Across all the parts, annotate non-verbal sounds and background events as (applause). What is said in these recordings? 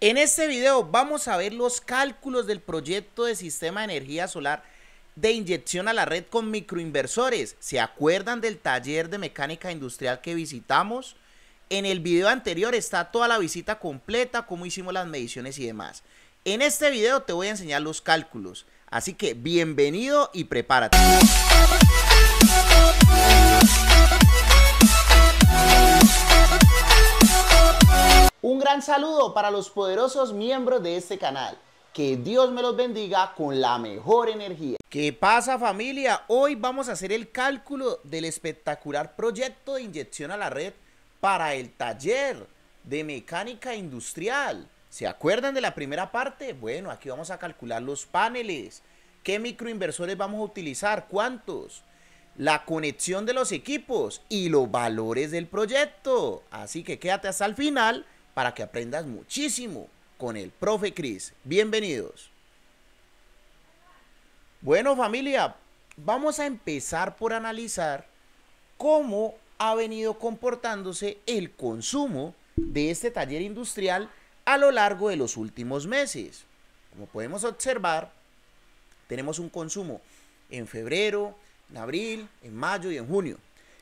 En este video vamos a ver los cálculos del proyecto de sistema de energía solar de inyección a la red con microinversores. ¿Se acuerdan del taller de mecánica industrial que visitamos? En el video anterior está toda la visita completa, cómo hicimos las mediciones y demás. En este video te voy a enseñar los cálculos, así que bienvenido y prepárate. gran saludo para los poderosos miembros de este canal. Que Dios me los bendiga con la mejor energía. ¿Qué pasa familia? Hoy vamos a hacer el cálculo del espectacular proyecto de inyección a la red para el taller de mecánica industrial. ¿Se acuerdan de la primera parte? Bueno, aquí vamos a calcular los paneles. ¿Qué microinversores vamos a utilizar? ¿Cuántos? La conexión de los equipos y los valores del proyecto. Así que quédate hasta el final para que aprendas muchísimo con el profe Cris. Bienvenidos. Bueno familia, vamos a empezar por analizar cómo ha venido comportándose el consumo de este taller industrial a lo largo de los últimos meses. Como podemos observar, tenemos un consumo en febrero, en abril, en mayo y en junio.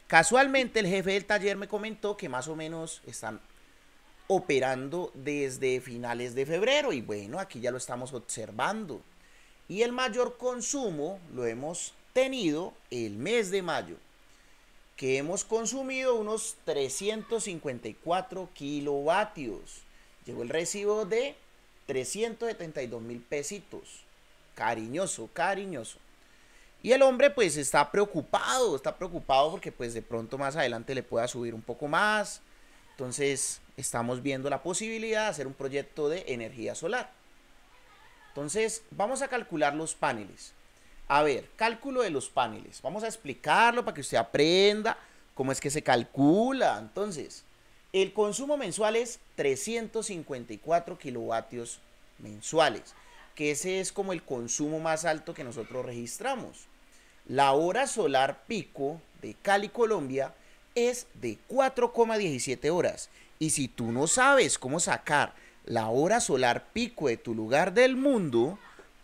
Casualmente el jefe del taller me comentó que más o menos están operando desde finales de febrero y bueno, aquí ya lo estamos observando. Y el mayor consumo lo hemos tenido el mes de mayo, que hemos consumido unos 354 kilovatios. Llegó el recibo de 372 mil pesitos. Cariñoso, cariñoso. Y el hombre pues está preocupado, está preocupado porque pues de pronto más adelante le pueda subir un poco más entonces, estamos viendo la posibilidad de hacer un proyecto de energía solar. Entonces, vamos a calcular los paneles. A ver, cálculo de los paneles. Vamos a explicarlo para que usted aprenda cómo es que se calcula. Entonces, el consumo mensual es 354 kilovatios mensuales, que ese es como el consumo más alto que nosotros registramos. La hora solar pico de Cali, Colombia, es de 4,17 horas. Y si tú no sabes cómo sacar la hora solar pico de tu lugar del mundo,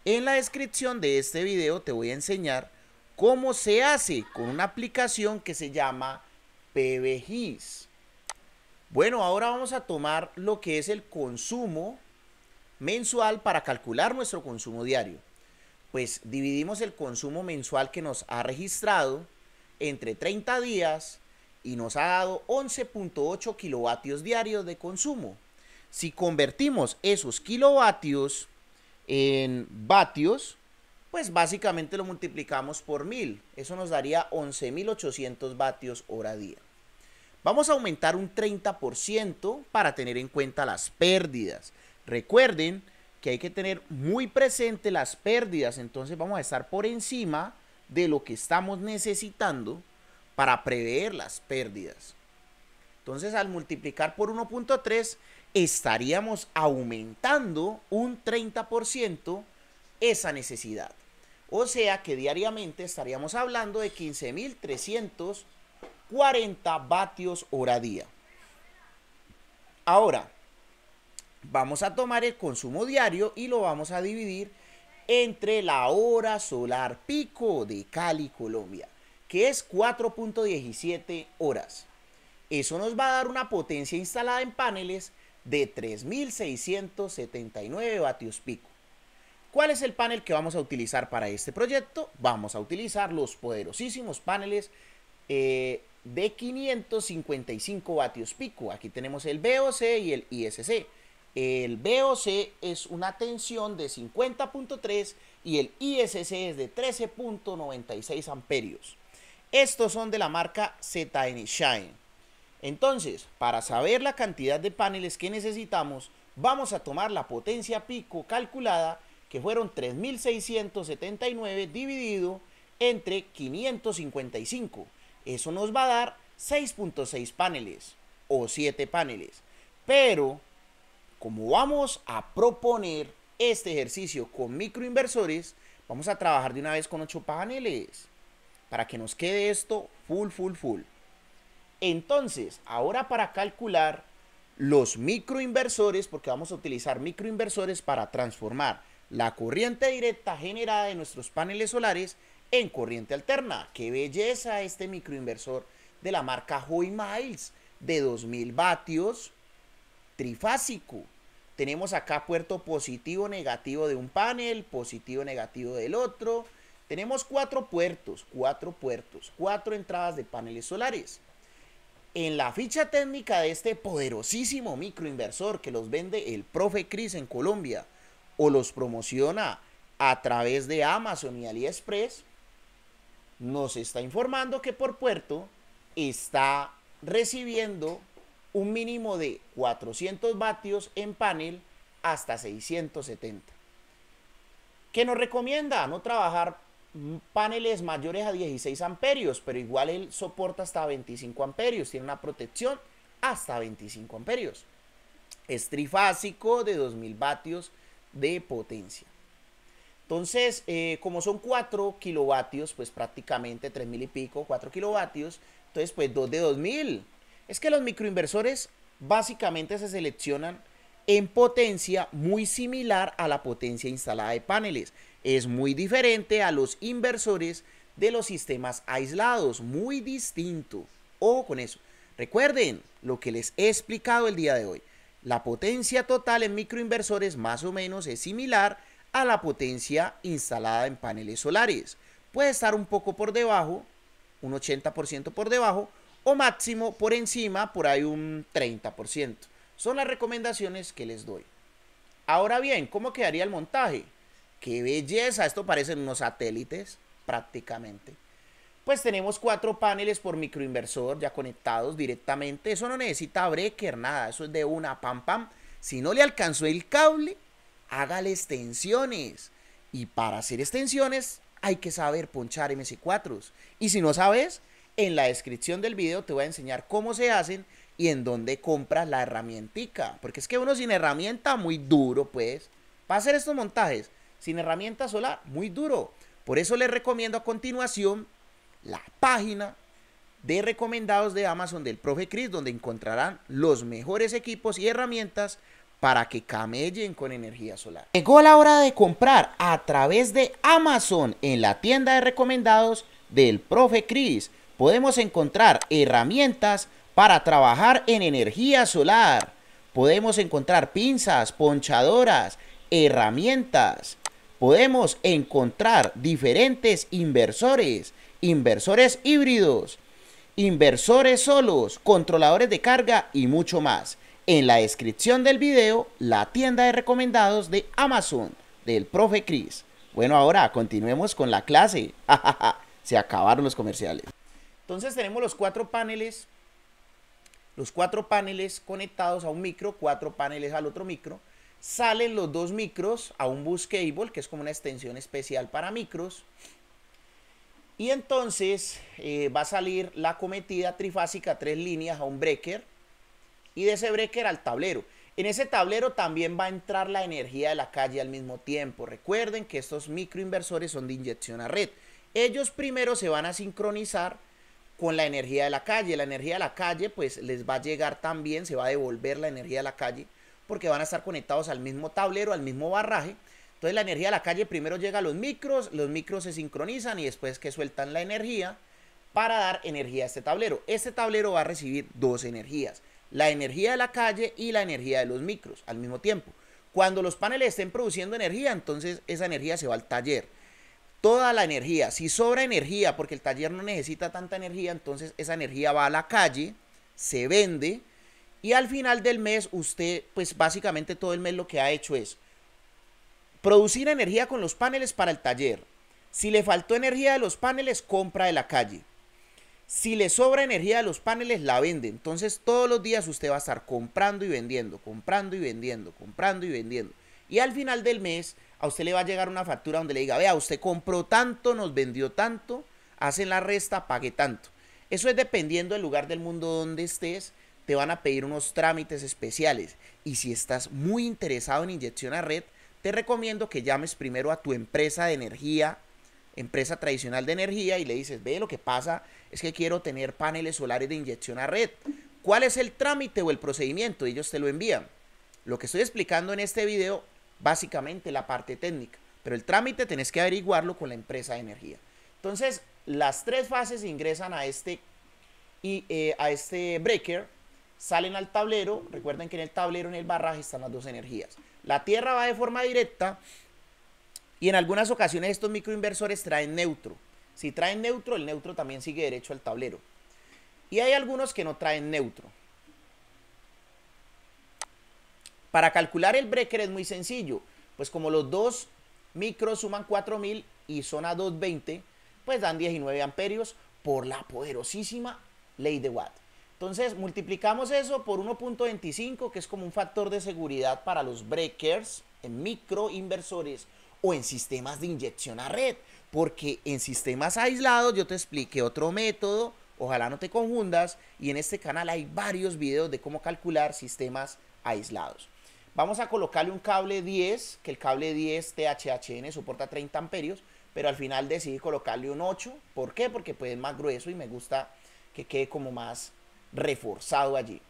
en la descripción de este video te voy a enseñar cómo se hace con una aplicación que se llama PBGIS. Bueno, ahora vamos a tomar lo que es el consumo mensual para calcular nuestro consumo diario. Pues dividimos el consumo mensual que nos ha registrado entre 30 días y nos ha dado 11.8 kilovatios diarios de consumo. Si convertimos esos kilovatios en vatios, pues básicamente lo multiplicamos por 1000. Eso nos daría 11.800 vatios hora día. Vamos a aumentar un 30% para tener en cuenta las pérdidas. Recuerden que hay que tener muy presente las pérdidas, entonces vamos a estar por encima de lo que estamos necesitando para prever las pérdidas. Entonces, al multiplicar por 1.3, estaríamos aumentando un 30% esa necesidad. O sea que diariamente estaríamos hablando de 15.340 vatios hora día. Ahora, vamos a tomar el consumo diario y lo vamos a dividir entre la hora solar pico de Cali, Colombia que es 4.17 horas. Eso nos va a dar una potencia instalada en paneles de 3.679 vatios pico. ¿Cuál es el panel que vamos a utilizar para este proyecto? Vamos a utilizar los poderosísimos paneles eh, de 555 vatios pico. Aquí tenemos el BOC y el ISC. El BOC es una tensión de 50.3 y el ISC es de 13.96 amperios. Estos son de la marca ZN Shine. Entonces, para saber la cantidad de paneles que necesitamos, vamos a tomar la potencia pico calculada, que fueron 3679 dividido entre 555. Eso nos va a dar 6.6 paneles o 7 paneles. Pero, como vamos a proponer este ejercicio con microinversores, vamos a trabajar de una vez con 8 paneles para que nos quede esto full, full, full. Entonces, ahora para calcular los microinversores, porque vamos a utilizar microinversores para transformar la corriente directa generada de nuestros paneles solares en corriente alterna. ¡Qué belleza este microinversor de la marca Hoy Miles de 2000 vatios trifásico! Tenemos acá puerto positivo, negativo de un panel, positivo, negativo del otro, tenemos cuatro puertos, cuatro puertos, cuatro entradas de paneles solares. En la ficha técnica de este poderosísimo microinversor que los vende el profe Cris en Colombia o los promociona a través de Amazon y AliExpress, nos está informando que por puerto está recibiendo un mínimo de 400 vatios en panel hasta 670. ¿Qué nos recomienda? No trabajar paneles mayores a 16 amperios, pero igual él soporta hasta 25 amperios, tiene una protección hasta 25 amperios. Es trifásico de 2000 vatios de potencia. Entonces, eh, como son 4 kilovatios, pues prácticamente 3000 y pico, 4 kilovatios, entonces pues 2 de 2000. Es que los microinversores básicamente se seleccionan en potencia muy similar a la potencia instalada de paneles. Es muy diferente a los inversores de los sistemas aislados, muy distinto. Ojo con eso. Recuerden lo que les he explicado el día de hoy. La potencia total en microinversores más o menos es similar a la potencia instalada en paneles solares. Puede estar un poco por debajo, un 80% por debajo, o máximo por encima, por ahí un 30%. Son las recomendaciones que les doy. Ahora bien, ¿cómo quedaría el montaje? ¡Qué belleza! Esto parecen unos satélites prácticamente. Pues tenemos cuatro paneles por microinversor ya conectados directamente. Eso no necesita breaker, nada. Eso es de una, pam, pam. Si no le alcanzó el cable, hágale extensiones. Y para hacer extensiones hay que saber ponchar MC4s. Y si no sabes, en la descripción del video te voy a enseñar cómo se hacen y en dónde compras la herramientica. Porque es que uno sin herramienta, muy duro pues, para hacer estos montajes sin herramienta solar, muy duro. Por eso les recomiendo a continuación la página de recomendados de Amazon del Profe Chris, donde encontrarán los mejores equipos y herramientas para que camellen con energía solar. Llegó la hora de comprar a través de Amazon en la tienda de recomendados del Profe Chris. Podemos encontrar herramientas para trabajar en energía solar. Podemos encontrar pinzas, ponchadoras, herramientas podemos encontrar diferentes inversores, inversores híbridos, inversores solos, controladores de carga y mucho más. En la descripción del video, la tienda de recomendados de Amazon del profe Cris. Bueno, ahora continuemos con la clase. (laughs) Se acabaron los comerciales. Entonces tenemos los cuatro paneles, los cuatro paneles conectados a un micro, cuatro paneles al otro micro salen los dos micros a un bus cable, que es como una extensión especial para micros. Y entonces eh, va a salir la cometida trifásica, tres líneas a un breaker. Y de ese breaker al tablero. En ese tablero también va a entrar la energía de la calle al mismo tiempo. Recuerden que estos microinversores son de inyección a red. Ellos primero se van a sincronizar con la energía de la calle. La energía de la calle pues les va a llegar también, se va a devolver la energía de la calle porque van a estar conectados al mismo tablero, al mismo barraje. Entonces la energía de la calle primero llega a los micros, los micros se sincronizan y después que sueltan la energía para dar energía a este tablero. Este tablero va a recibir dos energías, la energía de la calle y la energía de los micros al mismo tiempo. Cuando los paneles estén produciendo energía, entonces esa energía se va al taller. Toda la energía, si sobra energía, porque el taller no necesita tanta energía, entonces esa energía va a la calle, se vende, y al final del mes, usted, pues básicamente todo el mes lo que ha hecho es producir energía con los paneles para el taller. Si le faltó energía de los paneles, compra de la calle. Si le sobra energía de los paneles, la vende. Entonces todos los días usted va a estar comprando y vendiendo, comprando y vendiendo, comprando y vendiendo. Y al final del mes, a usted le va a llegar una factura donde le diga, vea, usted compró tanto, nos vendió tanto, hacen la resta, pague tanto. Eso es dependiendo del lugar del mundo donde estés te van a pedir unos trámites especiales y si estás muy interesado en inyección a red, te recomiendo que llames primero a tu empresa de energía, empresa tradicional de energía, y le dices, ve, lo que pasa es que quiero tener paneles solares de inyección a red. ¿Cuál es el trámite o el procedimiento? Ellos te lo envían. Lo que estoy explicando en este video, básicamente la parte técnica, pero el trámite tenés que averiguarlo con la empresa de energía. Entonces, las tres fases ingresan a este, y, eh, a este breaker salen al tablero. Recuerden que en el tablero, en el barraje, están las dos energías. La Tierra va de forma directa y en algunas ocasiones estos microinversores traen neutro. Si traen neutro, el neutro también sigue derecho al tablero. Y hay algunos que no traen neutro. Para calcular el breaker es muy sencillo. Pues como los dos micros suman 4000 y son a 220, pues dan 19 amperios por la poderosísima ley de Watt. Entonces multiplicamos eso por 1.25, que es como un factor de seguridad para los breakers en microinversores o en sistemas de inyección a red. Porque en sistemas aislados yo te expliqué otro método, ojalá no te confundas, y en este canal hay varios videos de cómo calcular sistemas aislados. Vamos a colocarle un cable 10, que el cable 10 THHN soporta 30 amperios, pero al final decidí colocarle un 8. ¿Por qué? Porque pues es más grueso y me gusta que quede como más reforzado allí.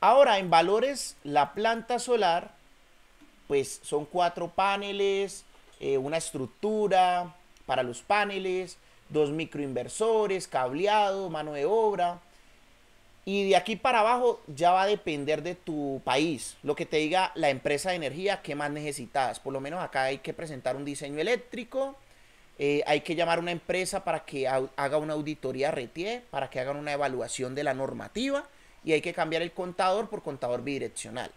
Ahora, en valores, la planta solar, pues son cuatro paneles, eh, una estructura para los paneles, dos microinversores, cableado, mano de obra. Y de aquí para abajo ya va a depender de tu país, lo que te diga la empresa de energía, que más necesitas. Por lo menos acá hay que presentar un diseño eléctrico, eh, hay que llamar a una empresa para que haga una auditoría RETIE, para que hagan una evaluación de la normativa y hay que cambiar el contador por contador bidireccional.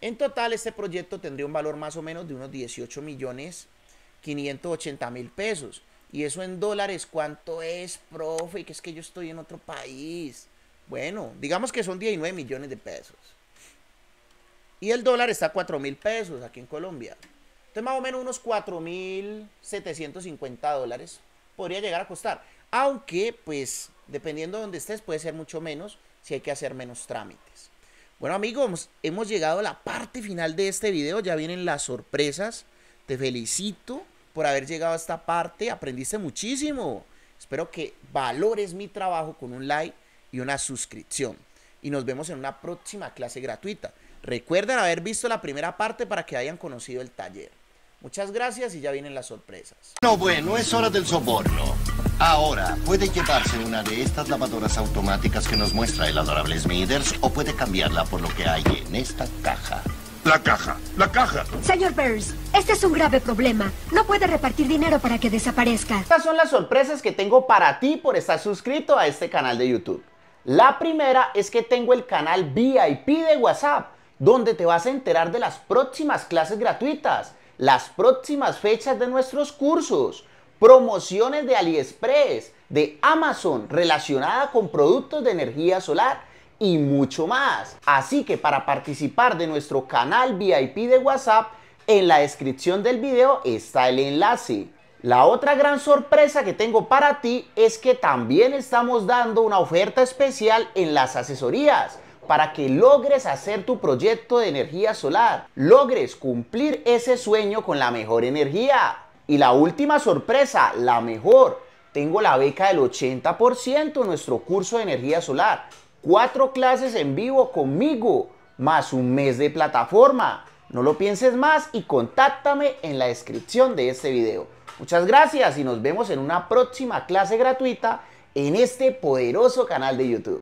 En total, este proyecto tendría un valor más o menos de unos 18 millones 580 mil pesos. Y eso en dólares, ¿cuánto es, profe? Que es que yo estoy en otro país. Bueno, digamos que son 19 millones de pesos. Y el dólar está a 4 mil pesos aquí en Colombia. Entonces, más o menos unos 4.750 dólares podría llegar a costar. Aunque, pues, dependiendo de donde estés, puede ser mucho menos si hay que hacer menos trámites. Bueno, amigos, hemos llegado a la parte final de este video. Ya vienen las sorpresas. Te felicito por haber llegado a esta parte. Aprendiste muchísimo. Espero que valores mi trabajo con un like y una suscripción. Y nos vemos en una próxima clase gratuita. Recuerden haber visto la primera parte para que hayan conocido el taller. Muchas gracias y ya vienen las sorpresas. No, bueno, es hora del soborno. Ahora, puede llevarse una de estas lavadoras automáticas que nos muestra el adorable Smithers o puede cambiarla por lo que hay en esta caja. La caja, la caja. Señor Burns, este es un grave problema. No puede repartir dinero para que desaparezca. Estas son las sorpresas que tengo para ti por estar suscrito a este canal de YouTube. La primera es que tengo el canal VIP de WhatsApp, donde te vas a enterar de las próximas clases gratuitas las próximas fechas de nuestros cursos, promociones de AliExpress, de Amazon relacionada con productos de energía solar y mucho más. Así que para participar de nuestro canal VIP de WhatsApp, en la descripción del video está el enlace. La otra gran sorpresa que tengo para ti es que también estamos dando una oferta especial en las asesorías para que logres hacer tu proyecto de energía solar, logres cumplir ese sueño con la mejor energía. Y la última sorpresa, la mejor, tengo la beca del 80% en nuestro curso de energía solar, cuatro clases en vivo conmigo, más un mes de plataforma. No lo pienses más y contáctame en la descripción de este video. Muchas gracias y nos vemos en una próxima clase gratuita en este poderoso canal de YouTube.